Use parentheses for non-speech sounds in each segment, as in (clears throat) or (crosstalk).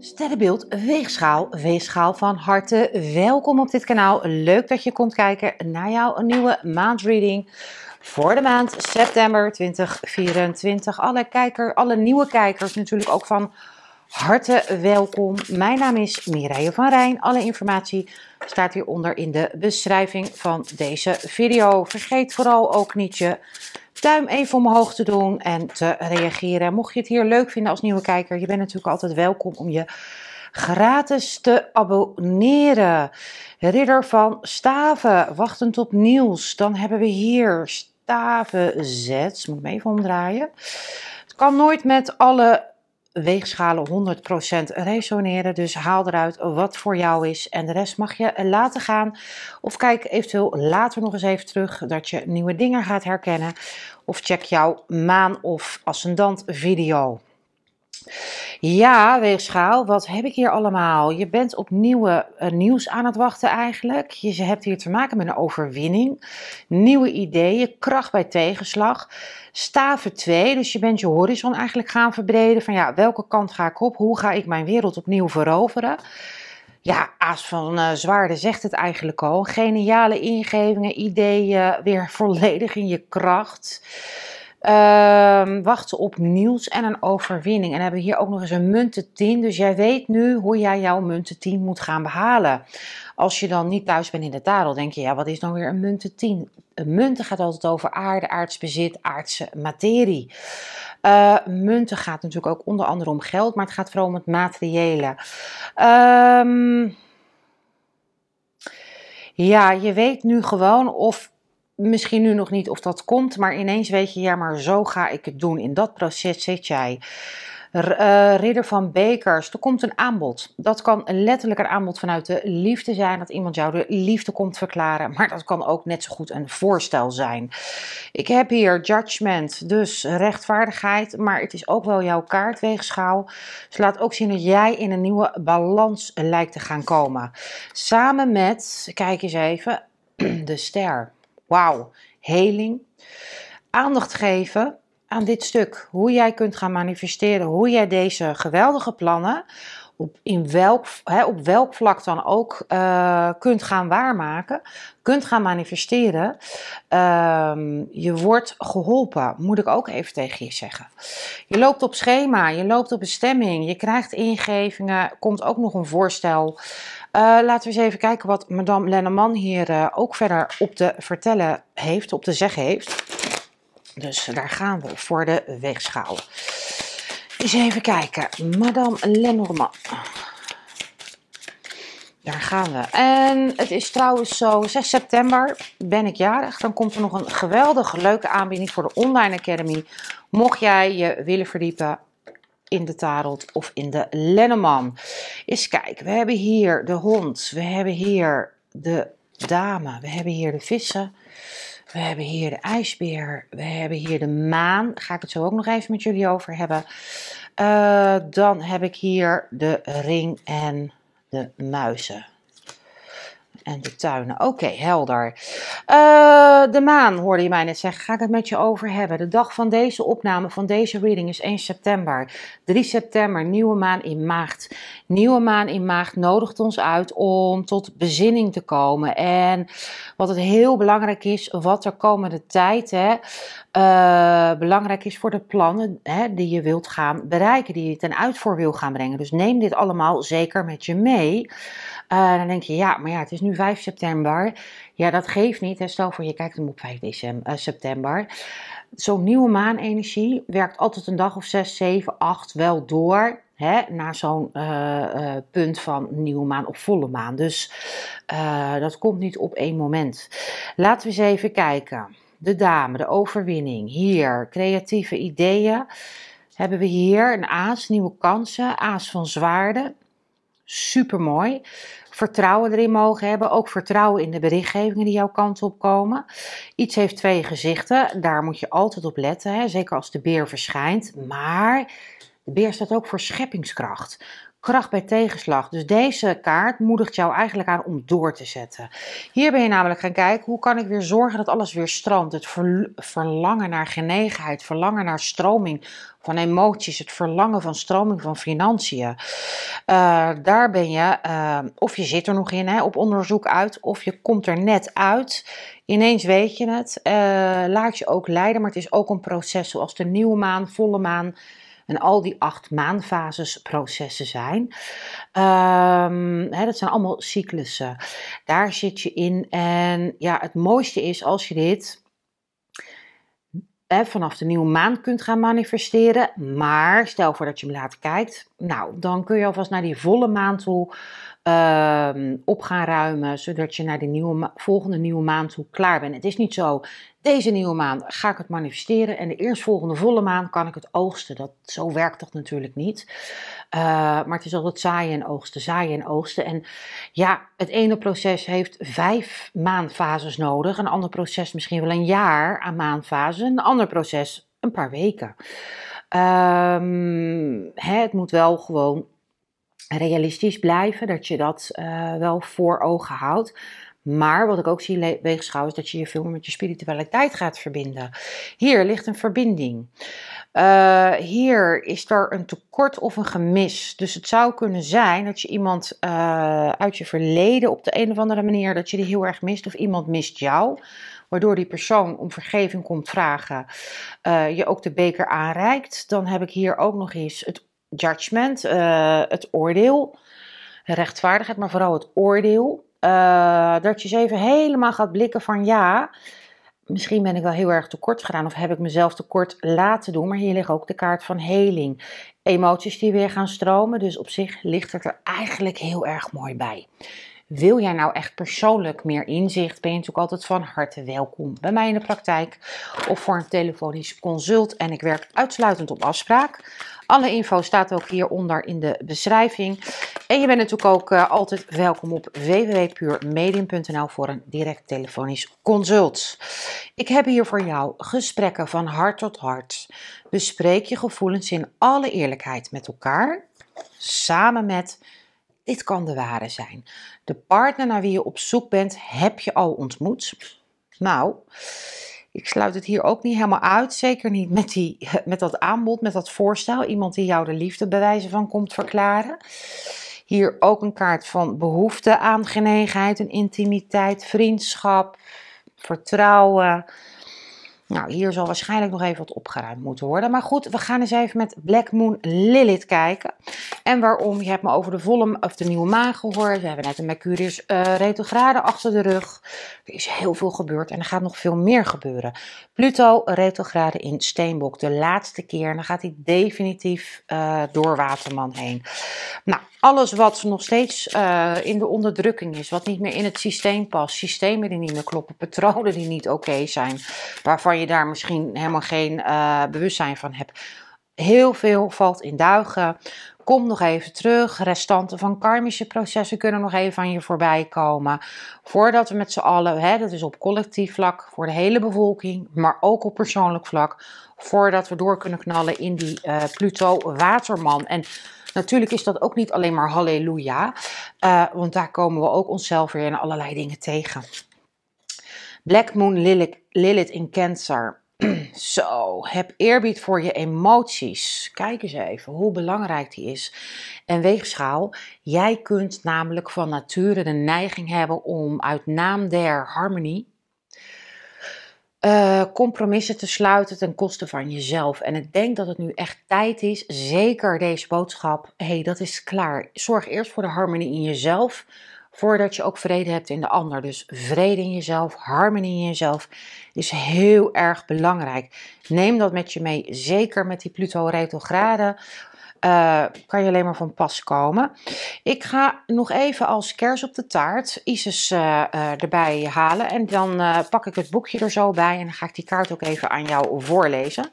Sterrenbeeld Weegschaal, Weegschaal van harte. Welkom op dit kanaal. Leuk dat je komt kijken naar jouw nieuwe maandreading voor de maand september 2024. Alle, kijker, alle nieuwe kijkers natuurlijk ook van harte welkom. Mijn naam is Mireille van Rijn. Alle informatie staat hieronder in de beschrijving van deze video. Vergeet vooral ook niet je duim even omhoog te doen en te reageren. Mocht je het hier leuk vinden als nieuwe kijker, je bent natuurlijk altijd welkom om je gratis te abonneren. Ridder van staven, wachtend op nieuws. Dan hebben we hier staven stavenzets. Moet ik hem even omdraaien. Het kan nooit met alle weegschalen 100% resoneren. Dus haal eruit wat voor jou is en de rest mag je laten gaan. Of kijk eventueel later nog eens even terug dat je nieuwe dingen gaat herkennen. Of check jouw maan- of ascendant video. Ja, weegschaal, wat heb ik hier allemaal? Je bent op nieuwe eh, nieuws aan het wachten eigenlijk. Je hebt hier te maken met een overwinning, nieuwe ideeën, kracht bij tegenslag. Staven 2, dus je bent je horizon eigenlijk gaan verbreden. Van ja, welke kant ga ik op? Hoe ga ik mijn wereld opnieuw veroveren? ja, Aas van uh, eh, Zwaarden zegt het eigenlijk al. Geniale ingevingen, ideeën, weer (laughs) volledig in je kracht. Ehm, wachten op nieuws en een overwinning. En hebben hier ook nog eens een 10. Dus jij weet nu hoe jij jouw 10 moet gaan behalen. Als je dan niet thuis bent in de taal, denk je, ja, wat is dan nou weer een 10? Een munten gaat altijd over aarde, bezit, aardse materie. Uh, munten gaat natuurlijk ook onder andere om geld, maar het gaat vooral om het materiële. Um, ja, je weet nu gewoon of misschien nu nog niet of dat komt, maar ineens weet je, ja, maar zo ga ik het doen. In dat proces zit jij. Eh, Ridder van Bekers, er komt een aanbod. Dat kan letterlijk een aanbod vanuit de liefde zijn, dat iemand jou de liefde komt verklaren. Maar dat kan ook net zo goed een voorstel zijn. Ik heb hier judgment, dus rechtvaardigheid, maar het is ook wel jouw kaartweegschaal. Dus laat ook zien dat jij in een nieuwe balans lijkt te gaan komen. Samen met, kijk eens even, (clears throat) de ster. Wauw, heling. Aandacht geven aan dit stuk. Hoe jij kunt gaan manifesteren. Hoe jij deze geweldige plannen op, in welk, hè, op welk vlak dan ook eh, kunt gaan waarmaken, kunt gaan manifesteren. Ehm, je wordt geholpen, moet ik ook even tegen je zeggen. Je loopt op schema, je loopt op bestemming, je krijgt ingevingen, komt ook nog een voorstel. Eh, laten we eens even kijken wat madame Lenneman hier eh, ook verder op te vertellen heeft, op te zeggen heeft. Dus daar gaan we voor de weegschaal. Eens even kijken. Madame Lenormand. Daar gaan we. En het is trouwens zo, 6 september ben ik jarig. Dan komt er nog een geweldige leuke aanbieding voor de Online Academy. Mocht jij je willen verdiepen in de Tarot of in de Lenneman. Eens kijken, we hebben hier de hond. We hebben hier de dame. We hebben hier de vissen. We hebben hier de ijsbeer. We hebben hier de maan. ga ik het zo ook nog even met jullie over hebben. Eh, dan heb ik hier de ring en de muizen en de tuinen. Oké, helder. Eh, de maan, hoorde je mij net zeggen, ga ik het met je over hebben. De dag van deze opname, van deze reading is 1 september. 3 september, nieuwe maan in maart. Nieuwe maan in maart nodigt ons uit om tot bezinning te komen. En wat het heel belangrijk is, wat er komende tijd hè, eh, belangrijk is voor de plannen hè, die je wilt gaan bereiken, die je ten uitvoer wilt gaan brengen. Dus neem dit allemaal zeker met je mee. Eh, dan denk je, ja, maar ja, het is nu 5 september. Ja, dat geeft niet. Stel voor, je kijkt hem op 5 december, eh, september. Zo'n nieuwe maanenergie werkt altijd een dag of 6, 7, 8 wel door. Hè, naar zo'n eh, punt van nieuwe maan of volle maan. Dus dat komt niet op één moment. Laten we eens even kijken. De dame, de overwinning. Hier, creatieve ideeën. Hebben we hier een aas, nieuwe kansen. Aas van zwaarden super mooi. Vertrouwen erin mogen hebben, ook vertrouwen in de berichtgevingen die jouw kant op komen. Iets heeft twee gezichten, daar moet je altijd op letten, hè? zeker als de beer verschijnt. Maar de beer staat ook voor scheppingskracht kracht bij tegenslag. Dus deze kaart moedigt jou eigenlijk aan om door te zetten. Hier ben je namelijk gaan kijken, hoe kan ik weer zorgen dat alles weer stroomt? Het verlangen naar genegenheid, verlangen naar stroming van emoties, het verlangen van stroming van financiën. Eh, daar ben je, eh, of je zit er nog in, hè, op onderzoek uit, of je komt er net uit. Ineens weet je het, eh, laat je ook leiden, maar het is ook een proces zoals de nieuwe maan, volle maan en al die acht maanfases zijn. Um, hè, dat zijn allemaal cyclussen. Daar zit je in. En ja, het mooiste is als je dit vanaf de nieuwe maan kunt gaan manifesteren. Maar stel voor dat je hem later kijkt, nou, dan kun je alvast naar die volle maan toe ehm, op gaan ruimen, zodat je naar de nieuwe, volgende nieuwe maand toe klaar bent. Het is niet zo deze nieuwe maan ga ik het manifesteren en de eerstvolgende volle maan kan ik het oogsten. Dat, zo werkt dat natuurlijk niet. Eh, maar het is altijd zaaien en oogsten, zaaien en oogsten. En ja, het ene proces heeft vijf maanfases nodig. Een ander proces misschien wel een jaar aan maanfasen. Een ander proces een paar weken. Ehm, hè, het moet wel gewoon realistisch blijven, dat je dat eh, wel voor ogen houdt. Maar wat ik ook zie weegschouwen is dat je je veel meer met je spiritualiteit gaat verbinden. Hier ligt een verbinding. Eh, hier is er een tekort of een gemis. Dus het zou kunnen zijn dat je iemand eh, uit je verleden op de een of andere manier, dat je die heel erg mist of iemand mist jou. Waardoor die persoon om vergeving komt vragen, eh, je ook de beker aanreikt. Dan heb ik hier ook nog eens het judgment, het oordeel, rechtvaardigheid, maar vooral het oordeel. Uh, dat je ze even helemaal gaat blikken van ja, misschien ben ik wel heel erg tekort gedaan of heb ik mezelf tekort laten doen. Maar hier ligt ook de kaart van heling. Emoties die weer gaan stromen, dus op zich ligt het er eigenlijk heel erg mooi bij. Wil jij nou echt persoonlijk meer inzicht? Ben je natuurlijk altijd van harte welkom bij mij in de praktijk of voor een telefonisch consult. En ik werk uitsluitend op afspraak. Alle info staat ook hieronder in de beschrijving. En je bent natuurlijk ook eh, altijd welkom op www.puurmedium.nl voor een direct telefonisch consult. Ik heb hier voor jou gesprekken van hart tot hart. Bespreek je gevoelens in alle eerlijkheid met elkaar, samen met dit kan de ware zijn. De partner naar wie je op zoek bent, heb je al ontmoet. Nou, ik sluit het hier ook niet helemaal uit. Zeker niet met, die, (laughs) met dat aanbod, met dat voorstel. Iemand die jou de liefde bewijzen van komt verklaren. Hier ook een kaart van behoefte, aangenegenheid en intimiteit, vriendschap, vertrouwen nou, hier zal waarschijnlijk nog even wat opgeruimd moeten worden. Maar goed, we gaan eens even met Black Moon Lilith kijken. En waarom, je hebt me over de volle of de nieuwe maan gehoord. We hebben net een Mercurius uh, retrograde achter de rug. Er is heel veel gebeurd en er gaat nog veel meer gebeuren. Pluto retrograde in Steenbok, de laatste keer. En dan gaat hij definitief eh, door Waterman heen. Nou, alles wat nog steeds eh, in de onderdrukking is, wat niet meer in het systeem past. Systemen die niet meer kloppen, patronen die niet oké zijn. Waarvan je daar misschien helemaal geen eh, bewustzijn van hebt. Heel veel valt in duigen. Kom nog even terug. Restanten van karmische processen kunnen nog even aan je voorbij komen. Voordat we met z'n allen, hè, dat is op collectief vlak, voor de hele bevolking, maar ook op persoonlijk vlak, voordat we door kunnen knallen in die eh, Pluto-waterman. En Natuurlijk is dat ook niet alleen maar halleluja, eh, want daar komen we ook onszelf weer in allerlei dingen tegen. Black Moon Lilith, in Cancer. (clears throat) Zo, heb eerbied voor je emoties. Kijk eens even hoe belangrijk die is. En weegschaal, jij kunt namelijk van nature de neiging hebben om uit naam der harmonie eh, compromissen te sluiten ten koste van jezelf. En ik denk dat het nu echt tijd is, zeker deze boodschap. hey, dat is klaar. Zorg eerst voor de harmonie in jezelf voordat je ook vrede hebt in de ander. Dus vrede in jezelf, harmonie in jezelf is heel erg belangrijk. Neem dat met je mee, zeker met die Pluto-retrograde. Eh, kan je alleen maar van pas komen. Ik ga nog even als kers op de taart Isis eh, eh, erbij halen. En dan pak ik het boekje er zo bij en dan ga ik die kaart ook even aan jou voorlezen.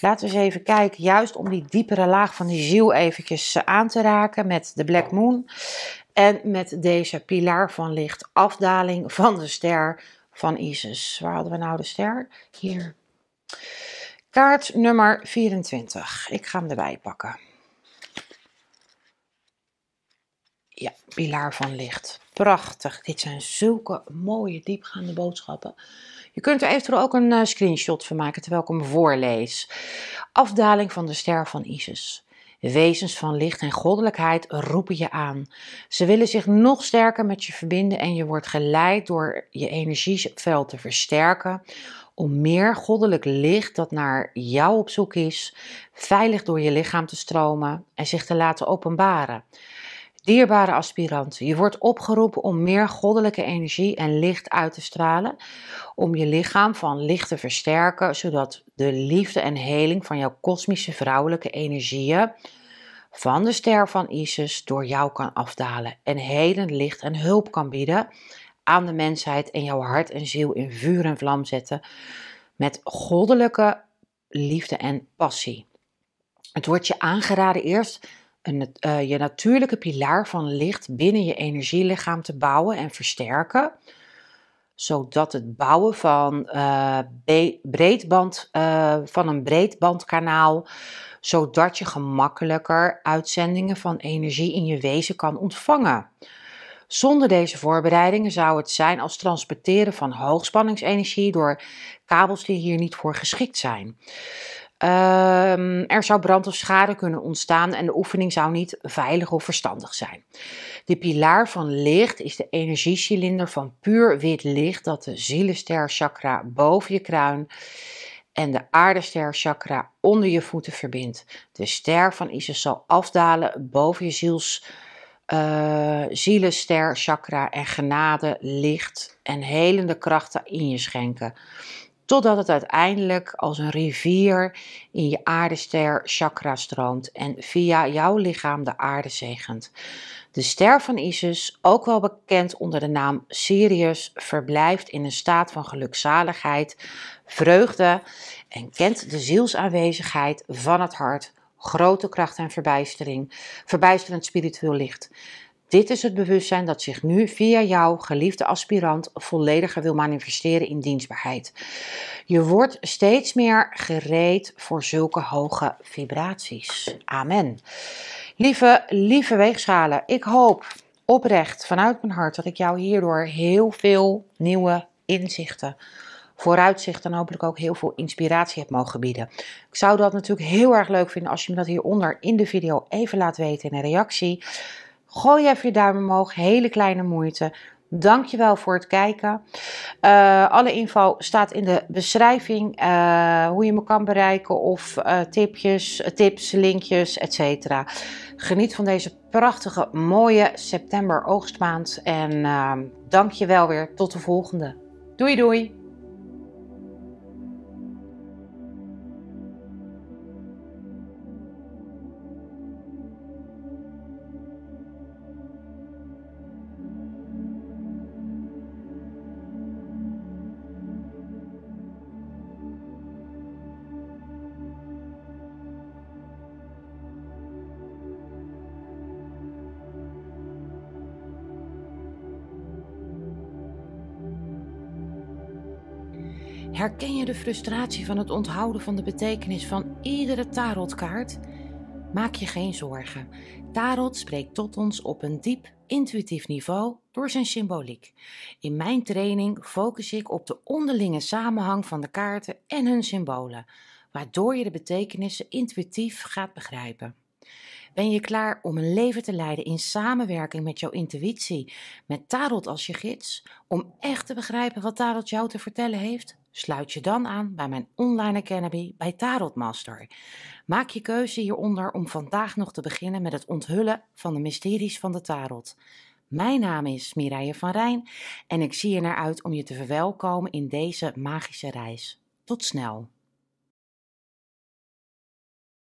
Laten we eens even kijken, juist om die diepere laag van die ziel eventjes aan te raken met de Black Moon. En met deze pilaar van licht, afdaling van de ster van Isis. Waar hadden we nou de ster? Hier. Kaart nummer 24. Ik ga hem erbij pakken. Ja, pilaar van licht. Prachtig. Dit zijn zulke mooie, diepgaande boodschappen. Je kunt er eventueel ook een eh, screenshot van maken terwijl ik hem voorlees. Afdaling van de ster van Isis. De wezens van licht en goddelijkheid roepen je aan. Ze willen zich nog sterker met je verbinden en je wordt geleid door je energieveld te versterken om meer goddelijk licht dat naar jou op zoek is, veilig door je lichaam te stromen en zich te laten openbaren. Dierbare aspirant, je wordt opgeroepen om meer goddelijke energie en licht uit te stralen, om je lichaam van licht te versterken, zodat de liefde en heling van jouw kosmische vrouwelijke energieën van de ster van Isis door jou kan afdalen en helend licht en hulp kan bieden aan de mensheid en jouw hart en ziel in vuur en vlam zetten met goddelijke liefde en passie. Het wordt je aangeraden eerst eh, je natuurlijke pilaar van licht binnen je energielichaam te bouwen en versterken, zodat het bouwen van, eh, breedband, eh, van een breedbandkanaal, zodat je gemakkelijker uitzendingen van energie in je wezen kan ontvangen. Zonder deze voorbereidingen zou het zijn als transporteren van hoogspanningsenergie door kabels die hier niet voor geschikt zijn. Ehm, er zou brand of schade kunnen ontstaan en de oefening zou niet veilig of verstandig zijn. De pilaar van licht is de energiecilinder van puur wit licht dat de zielester chakra boven je kruin en de ster chakra onder je voeten verbindt. De ster van Isis zal afdalen boven je ziels, eh, chakra en genade, licht en helende krachten in je schenken. Totdat het uiteindelijk als een rivier in je aardester chakra stroomt en via jouw lichaam de aarde zegent. De ster van Isis, ook wel bekend onder de naam Sirius, verblijft in een staat van gelukzaligheid, vreugde en kent de zielsaanwezigheid van het hart, grote kracht en verbijstering, verbijsterend spiritueel licht. Dit is het bewustzijn dat zich nu via jouw geliefde aspirant vollediger wil manifesteren in dienstbaarheid. Je wordt steeds meer gereed voor zulke hoge vibraties. Amen. Lieve, lieve weegschalen, ik hoop oprecht vanuit mijn hart dat ik jou hierdoor heel veel nieuwe inzichten vooruitzicht en hopelijk ook heel veel inspiratie heb mogen bieden. Ik zou dat natuurlijk heel erg leuk vinden als je me dat hieronder in de video even laat weten in een reactie. Gooi even je duim omhoog, hele kleine moeite. Dankjewel voor het kijken. Eh, alle info staat in de beschrijving. Eh, hoe je me kan bereiken of uh, tipjes, tips, linkjes, etc. Geniet van deze prachtige, mooie september oogstmaand. En ehm, dank je wel weer. Tot de volgende. Doei doei! Herken je de frustratie van het onthouden van de betekenis van iedere tarotkaart? Maak je geen zorgen. Tarot spreekt tot ons op een diep, intuïtief niveau door zijn symboliek. In mijn training focus ik op de onderlinge samenhang van de kaarten en hun symbolen, waardoor je de betekenissen intuïtief gaat begrijpen. Ben je klaar om een leven te leiden in samenwerking met jouw intuïtie, met Tarot als je gids, om echt te begrijpen wat Tarot jou te vertellen heeft? Sluit je dan aan bij mijn online academy bij Tarot Master. Maak je keuze hieronder om vandaag nog te beginnen met het onthullen van de mysteries van de tarot. Mijn naam is Mireille van Rijn en ik zie ernaar naar uit om je te verwelkomen in deze magische reis. Tot snel!